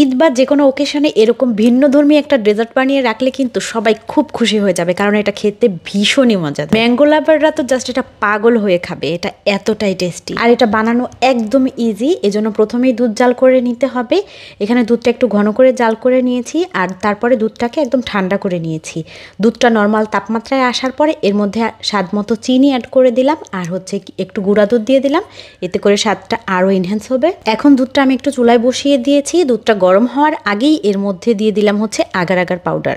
ঈদ বা যে কোনো ওকেশনে এরকম ভিন্ন ধর্মী একটা ডেজার্ট বানিয়ে রাখলে কিন্তু সবাই খুব খুশি হয়ে যাবে কারণ এটা খেতে ভীষণই মজা ম্যাঙ্গো লাভাররা তো জাস্ট এটা পাগল হয়ে খাবে এটা এতটাই টেস্টি আর এটা বানানো একদম ইজি এজন্য প্রথমেই দুধ জাল করে নিতে হবে এখানে দুধটা একটু ঘন করে জাল করে নিয়েছি আর তারপরে দুধটাকে একদম ঠান্ডা করে নিয়েছি দুধটা নর্মাল তাপমাত্রায় আসার পরে এর মধ্যে স্বাদ মতো চিনি অ্যাড করে দিলাম আর হচ্ছে একটু গুঁড়া দুধ দিয়ে দিলাম এতে করে স্বাদটা আরও এনহ্যান্স হবে এখন দুধটা আমি একটু চুলায় বসিয়ে দিয়েছি দুধটা গরম হওয়ার আগেই এর মধ্যে দিয়ে দিলাম হচ্ছে আগার আগার পাউডার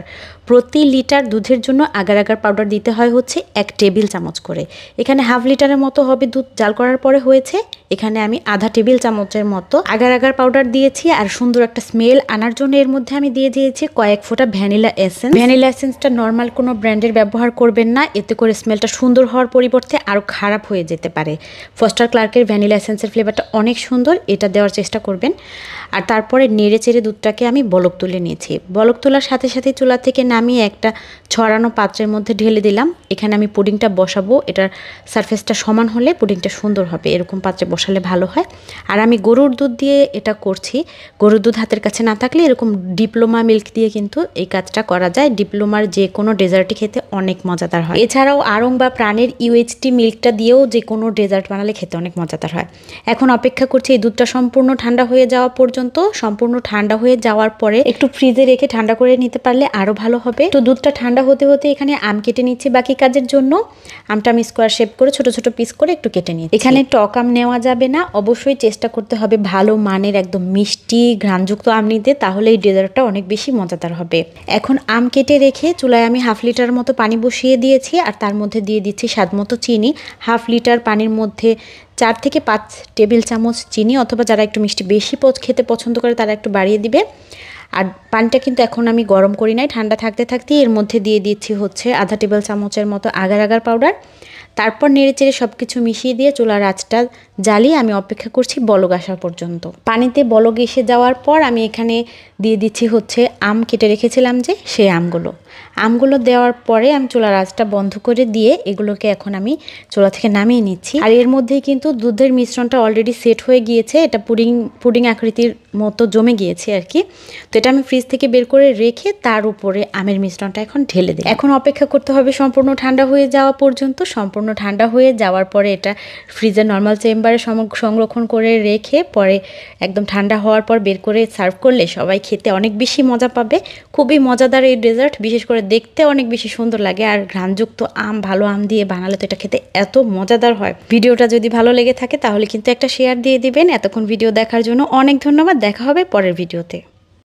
প্রতি লিটার দুধের জন্য আগার আগার পাউডার দিতে হয় হচ্ছে এক টেবিল চামচ করে এখানে হাফ লিটারের মতো হবে দুধ জাল করার পরে হয়েছে এখানে আমি আধা টেবিল চামচের মতো আগার আগার পাউডার দিয়েছি আর সুন্দর একটা স্মেল আনার জন্য এর মধ্যে আমি দিয়ে দিয়েছি কয়েক ফোঁটা ভ্যানিলা এসেন্স ভ্যানিলা এসেন্সটা নর্মাল কোনো ব্র্যান্ডের ব্যবহার করবেন না এতে করে স্মেলটা সুন্দর হওয়ার পরিবর্তে আরও খারাপ হয়ে যেতে পারে ফস্টার ক্লার্কের ভ্যানিলা এসেন্সের ফ্লেভারটা অনেক সুন্দর এটা দেওয়ার চেষ্টা করবেন আর তারপরে নেড়ে চেড়ে দুধটাকে আমি বলক তুলে নিয়েছি বলক তোলার সাথে সাথে চুলা থেকে না আমি একটা ছড়ানো পাত্রের মধ্যে ঢেলে দিলাম এখানে আমি পুডিংটা বসাবো এটার সারফেসটা সমান হলে পুডিংটা সুন্দর হবে এরকম পাত্রে বসালে ভালো হয় আর আমি গরুর দুধ দিয়ে এটা করছি গরুর দুধ হাতের কাছে না থাকলে এরকম ডিপ্লোমা মিল্ক দিয়ে কিন্তু এই কাজটা করা যায় ডিপ্লোমার যে কোনো ডেজার্টই খেতে অনেক মজাদার হয় এছাড়াও আরং বা প্রাণের ইউএইচটি মিল্কটা দিয়েও যে কোনো ডেজার্ট বানালে খেতে অনেক মজাদার হয় এখন অপেক্ষা করছি এই দুধটা সম্পূর্ণ ঠান্ডা হয়ে যাওয়া পর্যন্ত সম্পূর্ণ ঠান্ডা হয়ে যাওয়ার পরে একটু ফ্রিজে রেখে ঠান্ডা করে নিতে পারলে আরও ভালো হবে হবে তো দুধটা ঠান্ডা হতে হতে এখানে আম কেটে নিচ্ছি বাকি কাজের জন্য আমটা আমি স্কোয়ার শেপ করে ছোট ছোট পিস করে একটু কেটে নিচ্ছি এখানে টক আম নেওয়া যাবে না অবশ্যই চেষ্টা করতে হবে ভালো মানের একদম মিষ্টি ঘ্রাণযুক্ত আম নিতে তাহলে এই ডেজার্টটা অনেক বেশি মজাদার হবে এখন আম কেটে রেখে চুলায় আমি হাফ লিটার মতো পানি বসিয়ে দিয়েছি আর তার মধ্যে দিয়ে দিচ্ছি স্বাদ মতো চিনি হাফ লিটার পানির মধ্যে চার থেকে পাঁচ টেবিল চামচ চিনি অথবা যারা একটু মিষ্টি বেশি খেতে পছন্দ করে তারা একটু বাড়িয়ে দিবে আর পানিটা কিন্তু এখন আমি গরম করি নাই ঠান্ডা থাকতে থাকতেই এর মধ্যে দিয়ে দিচ্ছি হচ্ছে আধা টেবিল চামচের মতো আগার আগার পাউডার তারপর নেড়েচেড়ে সব কিছু মিশিয়ে দিয়ে চুলার আঁচটা জ্বালিয়ে আমি অপেক্ষা করছি বলগ আসা পর্যন্ত পানিতে বলগ এসে যাওয়ার পর আমি এখানে দিয়ে দিচ্ছি হচ্ছে আম কেটে রেখেছিলাম যে সেই আমগুলো আমগুলো দেওয়ার পরে আমি চুলার আঁচটা বন্ধ করে দিয়ে এগুলোকে এখন আমি চুলা থেকে নামিয়ে নিচ্ছি আর এর মধ্যে কিন্তু দুধের মিশ্রণটা অলরেডি সেট হয়ে গিয়েছে এটা পুডিং পুডিং আকৃতির মতো জমে গিয়েছে আর কি তো এটা আমি ফ্রিজ থেকে বের করে রেখে তার উপরে আমের মিশ্রণটা এখন ঢেলে দিই এখন অপেক্ষা করতে হবে সম্পূর্ণ ঠান্ডা হয়ে যাওয়া পর্যন্ত সম্পূর্ণ ঠান্ডা হয়ে যাওয়ার পরে এটা ফ্রিজের নর্মাল চেম্বারে সংরক্ষণ করে রেখে পরে একদম ঠান্ডা হওয়ার পর বের করে সার্ভ করলে সবাই খেতে অনেক বেশি মজা পাবে খুবই মজাদার এই ডেজার্ট বিশেষ করে দেখতে অনেক বেশি সুন্দর লাগে আর ঘ্রাণযুক্ত আম ভালো আম দিয়ে বানালে তো এটা খেতে এত মজাদার হয় ভিডিওটা যদি ভালো লেগে থাকে তাহলে কিন্তু একটা শেয়ার দিয়ে দিবেন এতক্ষণ ভিডিও দেখার জন্য অনেক ধন্যবাদ দেখা হবে পরের ভিডিওতে